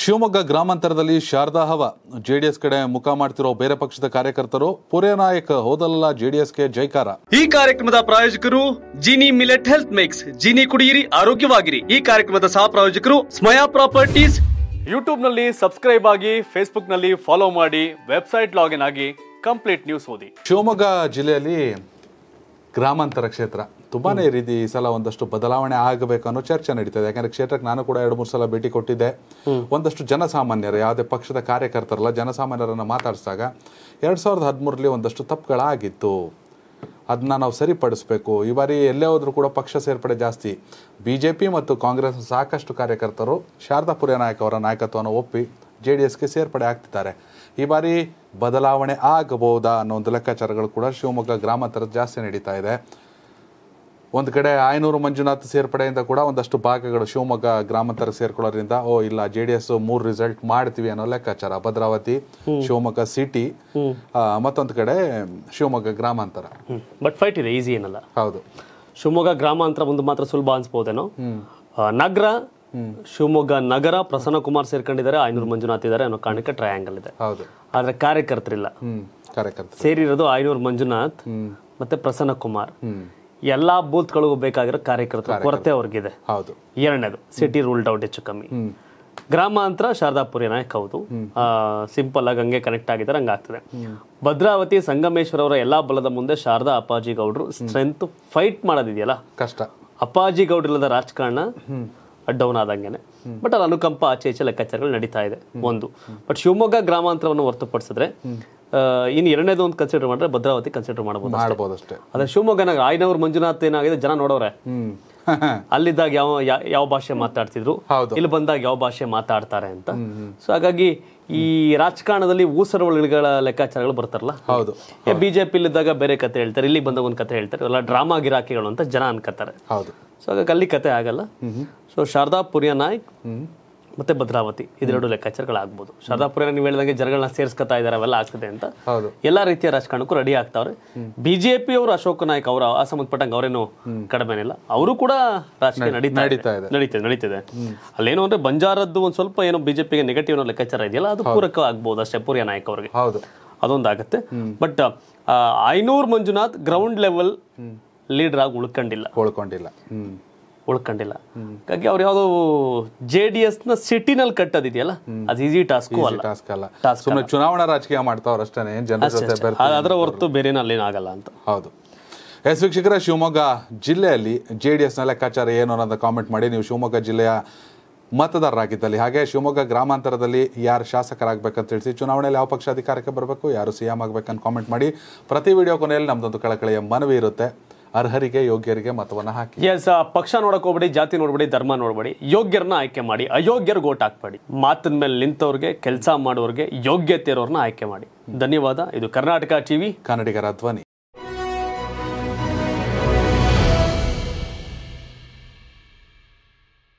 ಶಿವಮೊಗ್ಗ ಗ್ರಾಮಾಂತರದಲ್ಲಿ ಶಾರದಾ ಹವ ಜೆಡಿಎಸ್ ಕಡೆ ಮುಖ ಮಾಡ್ತಿರೋ ಬೇರೆ ಪಕ್ಷದ ಕಾರ್ಯಕರ್ತರು ಪುರೇ ನಾಯಕ್ ಹೋದಲ್ಲ ಜೆಡಿಎಸ್ಗೆ ಜೈಕಾರ ಈ ಕಾರ್ಯಕ್ರಮದ ಪ್ರಾಯೋಜಕರು Jini millet health mix Jini ಕುಡಿಯಿರಿ ಆರೋಗ್ಯವಾಗಿರಿ ಈ ಕಾರ್ಯಕ್ರಮದ ಸಹ ಪ್ರಾಯೋಜಕರು ಸ್ಮಯಾ ಪ್ರಾಪರ್ಟೀಸ್ ಯೂಟ್ಯೂಬ್ ನಲ್ಲಿ ಸಬ್ಸ್ಕ್ರೈಬ್ ಆಗಿ ಫೇಸ್ಬುಕ್ ನಲ್ಲಿ ಫಾಲೋ ಮಾಡಿ ವೆಬ್ಸೈಟ್ ಲಾಗಿನ್ ಆಗಿ ಕಂಪ್ಲೀಟ್ ನ್ಯೂಸ್ ಓದಿ ಶಿವಮೊಗ್ಗ ಜಿಲ್ಲೆಯಲ್ಲಿ ಗ್ರಾಮಾಂತರ ಕ್ಷೇತ್ರ ತುಂಬಾ ರೀತಿ ಈ ಸಲ ಒಂದಷ್ಟು ಬದಲಾವಣೆ ಆಗಬೇಕು ಅನ್ನೋ ಚರ್ಚೆ ನಡೀತದೆ ಯಾಕಂದ್ರೆ ಕ್ಷೇತ್ರಕ್ಕೆ ನಾನು ಕೂಡ ಎರಡು ಮೂರು ಸಲ ಭೇಟಿ ಕೊಟ್ಟಿದ್ದೆ ಒಂದಷ್ಟು ಜನಸಾಮಾನ್ಯರು ಯಾವುದೇ ಪಕ್ಷದ ಕಾರ್ಯಕರ್ತರಲ್ಲ ಜನಸಾಮಾನ್ಯರನ್ನು ಮಾತಾಡಿಸಿದಾಗ ಎರಡು ಸಾವಿರದ ಹದಿಮೂರಲ್ಲಿ ಒಂದಷ್ಟು ತಪ್ಪುಗಳಾಗಿತ್ತು ಅದನ್ನ ನಾವು ಸರಿಪಡಿಸಬೇಕು ಈ ಬಾರಿ ಎಲ್ಲೇ ಹೋದರೂ ಕೂಡ ಪಕ್ಷ ಸೇರ್ಪಡೆ ಜಾಸ್ತಿ ಬಿ ಜೆ ಪಿ ಮತ್ತು ಕಾಂಗ್ರೆಸ್ ಸಾಕಷ್ಟು ಕಾರ್ಯಕರ್ತರು ಶಾರದಾಪುರ ನಾಯಕ್ ಅವರ ನಾಯಕತ್ವವನ್ನು ಒಪ್ಪಿ ಜೆ ಡಿ ಎಸ್ಗೆ ಸೇರ್ಪಡೆ ಆಗ್ತಿದ್ದಾರೆ ಈ ಬಾರಿ ಬದಲಾವಣೆ ಆಗಬಹುದಾ ಅನ್ನೋ ಒಂದು ಲೆಕ್ಕಾಚಾರಗಳು ಕೂಡ ಶಿವಮೊಗ್ಗ ಗ್ರಾಮಾಂತರ ಜಾಸ್ತಿ ನಡೀತಾ ಇದೆ ಒಂದು ಕಡೆ ಆಯನೂರು ಮಂಜುನಾಥ್ ಸೇರ್ಪಡೆಯಿಂದ ಕೂಡ ಒಂದಷ್ಟು ಭಾಗಗಳು ಶಿವಮೊಗ್ಗ ಗ್ರಾಮಾಂತರ ಸೇರ್ಕೊಳ್ಳೋದ್ರಿಂದ ಓ ಇಲ್ಲ ಜೆ ಡಿ ಎಸ್ ಮೂರು ರಿಸಲ್ಟ್ ಮಾಡ್ತೀವಿ ಅನ್ನೋ ಲೆಕ್ಕಾಚಾರ ಭದ್ರಾವತಿ ಶಿವಮೊಗ್ಗ ಸಿಟಿ ಮತ್ತೊಂದು ಕಡೆ ಶಿವಮೊಗ್ಗ ಗ್ರಾಮಾಂತರ ಬಟ್ ಫೈಟ್ ಇದೆ ಈಸಿ ಏನಲ್ಲ ಹೌದು ಶಿವಮೊಗ್ಗ ಗ್ರಾಮಾಂತರ ಒಂದು ಮಾತ್ರ ಸುಲಭ ಅನ್ಸ್ಬೋದೇನೋ ನಗರ ಶಿವಮೊಗ್ಗ ನಗರ ಪ್ರಸನ್ನ ಕುಮಾರ್ ಸೇರ್ಕೊಂಡಿದ್ದಾರೆ ಐನೂರು ಮಂಜುನಾಥ್ ಇದ್ದಾರೆ ಅನ್ನೋ ಕಾರಣಕ್ಕೆ ಟ್ರಯಾಂಗಲ್ ಇದೆ ಹೌದು ಆದ್ರೆ ಕಾರ್ಯಕರ್ತರಿಲ್ಲ ಕಾರ್ಯಕರ್ತ ಸೇರಿರೋದು ಐನೂರು ಮಂಜುನಾಥ್ ಮತ್ತೆ ಪ್ರಸನ್ನ ಕುಮಾರ್ ಎಲ್ಲ ಬೂತ್ಗಳು ಬೇಕಾಗಿರೋ ಕಾರ್ಯಕರ್ತರ ಕೊರತೆ ಅವ್ರಿಗಿದೆ ಹೌದು ಎರಡನೇದು ಸಿಟಿ ರೂಲ್ಡ್ ಔಟ್ ಹೆಚ್ಚು ಕಮ್ಮಿ ಗ್ರಾಮಾಂತರ ಶಾರದಾಪುರಿ ನಾಯಕ್ ಹೌದು ಸಿಂಪಲ್ ಆಗಿ ಹಂಗೆ ಕನೆಕ್ಟ್ ಆಗಿದ್ದಾರೆ ಹಂಗಾಗ್ತದೆ ಭದ್ರಾವತಿ ಸಂಗಮೇಶ್ವರ ಅವರ ಎಲ್ಲಾ ಬಲದ ಮುಂದೆ ಶಾರದಾ ಅಪ್ಪಾಜಿ ಗೌಡ್ರು ಸ್ಟ್ರೆಂತ್ ಫೈಟ್ ಮಾಡೋದಿದೆಯಲ್ಲ ಕಷ್ಟ ಅಪ್ಪಾಜಿ ಇಲ್ಲದ ರಾಜಕಾರಣ ಡೌನ್ ಆದಂಗೆನೆ ಬಟ್ ಅಲ್ಲಿ ಅನುಕಂಪ ಆಚೆ ಈಚೆ ಲೆಕ್ಕಾಚಾರಗಳು ನಡೀತಾ ಇದೆ ಒಂದು ಬಟ್ ಶಿವಮೊಗ್ಗ ಗ್ರಾಮಾಂತರವನ್ನು ಹೊರತುಪಡಿಸಿದ್ರೆ ಇನ್ನು ಎರಡನೇದು ಒಂದು ಕನ್ಸಿಡರ್ ಮಾಡಿದ್ರೆ ಭದ್ರಾವತಿ ಕನ್ಸಿಡರ್ ಮಾಡಬಹುದು ಅಷ್ಟೇ ಅದೇ ಶಿವಮೊಗ್ಗ ಆಯ್ನವ್ರ ಮಂಜುನಾಥ್ ಏನಾಗಿದೆ ಜನ ನೋಡೋರೆ ಅಲ್ಲಿದ್ದಾಗ ಯಾವ ಯಾವ ಭಾಷೆ ಮಾತಾಡ್ತಿದ್ರು ಇಲ್ಲಿ ಬಂದಾಗ ಯಾವ ಭಾಷೆ ಮಾತಾಡ್ತಾರೆ ಅಂತ ಸೊ ಹಾಗಾಗಿ ಈ ರಾಜಕಾರಣದಲ್ಲಿ ಊಸರವಳಿಗಳ ಲೆಕ್ಕಾಚಾರಗಳು ಬರ್ತಾರಲ್ಲ ಹೌದು ಬಿಜೆಪಿ ಇಲ್ಲಿದ್ದಾಗ ಬೇರೆ ಕತೆ ಹೇಳ್ತಾರೆ ಇಲ್ಲಿ ಬಂದಾಗ ಒಂದು ಕತೆ ಹೇಳ್ತಾರೆ ಇವೆಲ್ಲ ಡ್ರಾಮಾ ಗಿರಾಕಿಗಳು ಅಂತ ಜನ ಅನ್ಕೋತಾರೆ ಹೌದು ಸೊ ಹಾಗಾಗಿ ಅಲ್ಲಿ ಕತೆ ಆಗಲ್ಲ ಸೊ ಶಾರದಾ ಪುರಿಯ ನಾಯ್ಕ್ ಮತ್ತೆ ಭದ್ರಾವತಿ ಇದೆರಡು ಲೆಕ್ಕಾಚಾರಗಳಾಗ್ಬೋದು ಶಾರದಾಪುರ ನೀವು ಹೇಳಿದಂಗೆ ಜನಗಳನ್ನ ಸೇರಿಸ್ಕೊತಾ ಇದಾರೆ ಅವೆಲ್ಲ ಆಗ್ತದೆ ಅಂತ ಎಲ್ಲಾ ರೀತಿಯ ರಾಜಕಾರಣಕ್ಕೂ ರೆಡಿ ಆಗ್ತಾವ್ರೆ ಬಿಜೆಪಿ ಅವರು ಅಶೋಕ್ ನಾಯ್ಕ ಅವರು ಆ ಸಂಬಂಧಪಟ್ಟಂಗೆ ಅವರೇನು ಕಡಿಮೆನಿಲ್ಲ ಅವರು ಕೂಡ ರಾಜಕೀಯ ನಡೀತಾ ನಡೀತದೆ ನಡೀತದೆ ಅಲ್ಲೇನು ಅಂದ್ರೆ ಬಂಜಾರದ್ದು ಒಂದ್ ಸ್ವಲ್ಪ ಏನೋ ಬಿಜೆಪಿಗೆ ನೆಗೆಟಿವ್ ಅನ್ನೋ ಲೆಕ್ಕಾಚಾರ ಇದೆಯಲ್ಲ ಅದು ಪೂರಕ ಆಗ್ಬೋದು ಅಷ್ಟೇ ಪೂರ್ಯ ನಾಯ್ಕ ಅವರಿಗೆ ಅದೊಂದಾಗತ್ತೆ ಬಟ್ ಐನೂರ್ ಮಂಜುನಾಥ್ ಗ್ರೌಂಡ್ ಲೆವೆಲ್ ಲೀಡರ್ ಆಗಿ ಉಳ್ಕೊಂಡಿಲ್ಲ ಉಳ್ಕೊಂಡಿಲ್ಲ ಉಳ್ಕೊಂಡಿಲ್ಲ ಹಾಗಾಗಿ ಅವ್ರು ಯಾವುದೋ ಜೆ ಡಿ ಎಸ್ ನ ಸಿಟಿನಲ್ಲಿ ಕಟ್ಟೋದಿದೆಯಲ್ಲ ಅದು ಈಸಿ ಟಾಸ್ಕು ಅಲ್ಲ ಟಾಸ್ಕ್ ಅಲ್ಲ ಸುಮ್ಮನೆ ಚುನಾವಣಾ ರಾಜಕೀಯ ಮಾಡ್ತಾವ್ರ ಅಷ್ಟೇ ಜನರ ಅದರ ಹೊರತು ಬೇರೆನ ಆಗಲ್ಲ ಅಂತ ಹೌದು ಎಸ್ ವೀಕ್ಷಕರ ಶಿವಮೊಗ್ಗ ಜಿಲ್ಲೆಯಲ್ಲಿ ಜೆ ಡಿ ಎಸ್ನ ಲೆಕ್ಕಾಚಾರ ಏನು ಅನ್ನೋದು ಕಾಮೆಂಟ್ ಮಾಡಿ ನೀವು ಶಿವಮೊಗ್ಗ ಜಿಲ್ಲೆಯ ಮತದಾರರಾಗಿದ್ದಲ್ಲಿ ಹಾಗೆ ಶಿವಮೊಗ್ಗ ಗ್ರಾಮಾಂತರದಲ್ಲಿ ಯಾರು ಶಾಸಕರಾಗಬೇಕಂತ ತಿಳಿಸಿ ಚುನಾವಣೆಯಲ್ಲಿ ಯಾವ ಪಕ್ಷ ಅಧಿಕಾರಕ್ಕೆ ಬರಬೇಕು ಯಾರು ಸಿ ಎಂ ಆಗಬೇಕಂತ ಕಾಮೆಂಟ್ ಮಾಡಿ ಪ್ರತಿ ವಿಡಿಯೋ ಕೊನೆಯಲ್ಲಿ ನಮ್ಮದೊಂದು ಕಳಕಳಿಯ ಮನವಿ ಇರುತ್ತೆ ಅರ್ಹರಿಗೆ ಯೋಗ್ಯರಿಗೆ ಮತವನ್ನ ಹಾಕಿ ಎಸ್ ಪಕ್ಷ ನೋಡಕ್ ಹೋಗ್ಬೇಡಿ ಜಾತಿ ನೋಡ್ಬೇಡಿ ಧರ್ಮ ನೋಡ್ಬೇಡಿ ಯೋಗ್ಯರನ್ನ ಆಯ್ಕೆ ಮಾಡಿ ಅಯೋಗ್ಯರು ಓಟ್ ಹಾಕ್ಬೇಡಿ ಮಾತಿನ ಮೇಲೆ ನಿಂತವ್ರಿಗೆ ಕೆಲಸ ಮಾಡೋರಿಗೆ ಯೋಗ್ಯತೆ ಇರೋರ್ನ ಆಯ್ಕೆ ಮಾಡಿ ಧನ್ಯವಾದ ಇದು ಕರ್ನಾಟಕ ಟಿವಿ ಕನ್ನಡಿಗರ ಧ್ವನಿ